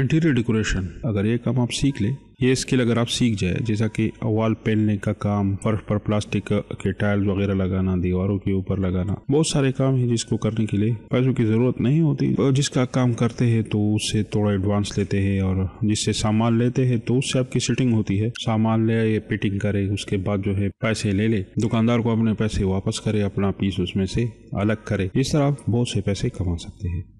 interior decoration अगर ये काम आप सीख ले ये स्किल अगर आप सीख जाए जैसा कि वॉल पेलने का काम फर्श पर प्लास्टिक के टाइल्स वगैरह लगाना दीवारों के ऊपर लगाना बहुत सारे काम है जिसको करने के लिए पैसों की जरूरत नहीं होती और जिसका काम करते हैं तो उससे थोड़ा एडवांस लेते हैं और जिससे सामान लेते हैं तो उससे आपकी सेटिंग होती है सामान ले या फिटिंग करे उसके बाद जो है पैसे ले ले दुकानदार को अपने पैसे वापस करे अपना पीस उसमें से अलग करे इस तरह आप बहुत से पैसे कमा सकते हैं